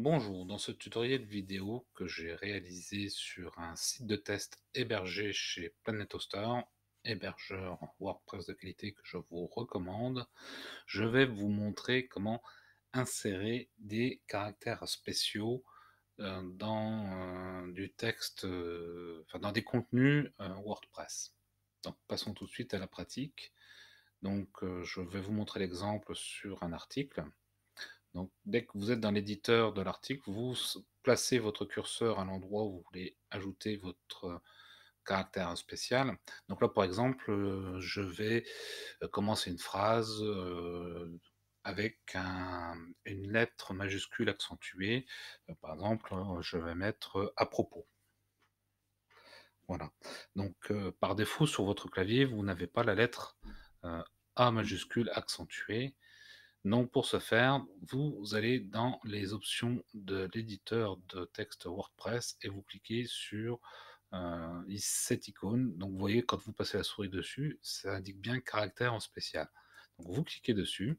Bonjour, dans ce tutoriel vidéo que j'ai réalisé sur un site de test hébergé chez PlanetoStar, hébergeur WordPress de qualité que je vous recommande, je vais vous montrer comment insérer des caractères spéciaux euh, dans euh, du texte, euh, enfin dans des contenus WordPress. passons tout de suite à la pratique. Donc je vais vous montrer l'exemple sur un article. Donc, dès que vous êtes dans l'éditeur de l'article, vous placez votre curseur à l'endroit où vous voulez ajouter votre euh, caractère spécial. Donc là, par exemple, euh, je vais euh, commencer une phrase avec une lettre majuscule accentuée. Par exemple, je vais mettre à propos. Voilà. Donc, par défaut, sur votre clavier, vous n'avez pas la lettre A majuscule accentuée. Donc pour ce faire, vous allez dans les options de l'éditeur de texte WordPress et vous cliquez sur euh, cette icône. Donc vous voyez quand vous passez la souris dessus, ça indique bien caractère en spécial. Donc vous cliquez dessus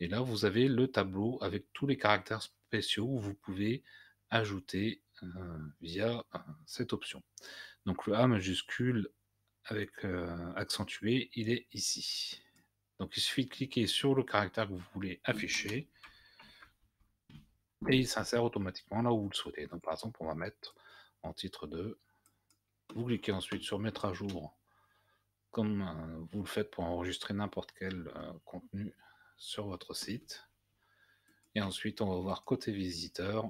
et là vous avez le tableau avec tous les caractères spéciaux que vous pouvez ajouter euh, via euh, cette option. Donc le A majuscule avec accentué, il est ici. Donc il suffit de cliquer sur le caractère que vous voulez afficher et il s'insère automatiquement là où vous le souhaitez. Donc par exemple, on va mettre en titre 2. Vous cliquez ensuite sur mettre à jour comme euh, vous le faites pour enregistrer n'importe quel euh, contenu sur votre site. Et ensuite, on va voir côté visiteur.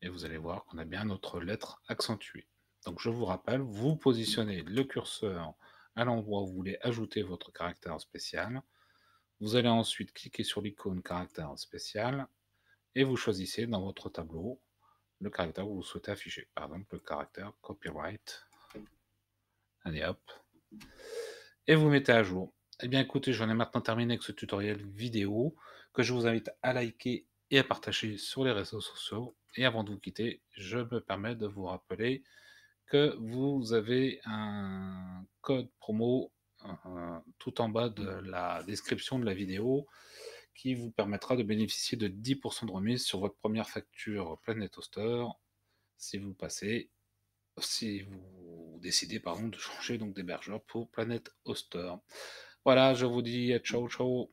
Et vous allez voir qu'on a bien notre lettre accentuée. Donc je vous rappelle, vous positionnez le curseur à l'endroit où vous voulez ajouter votre caractère spécial. Vous allez ensuite cliquer sur l'icône caractère spécial et vous choisissez dans votre tableau le caractère que vous souhaitez afficher. Par exemple, le caractère copyright. Allez hop. Et vous mettez à jour. Eh bien écoutez, j'en ai maintenant terminé avec ce tutoriel vidéo que je vous invite à liker et à partager sur les réseaux sociaux. Et avant de vous quitter, je me permets de vous rappeler que vous avez un code promo tout en bas de la description de la vidéo qui vous permettra de bénéficier de 10% de remise sur votre première facture Planet Toaster si vous passez si vous décidez pardon de changer donc d'hébergeur pour Planet Hoster. Voilà, je vous dis ciao ciao.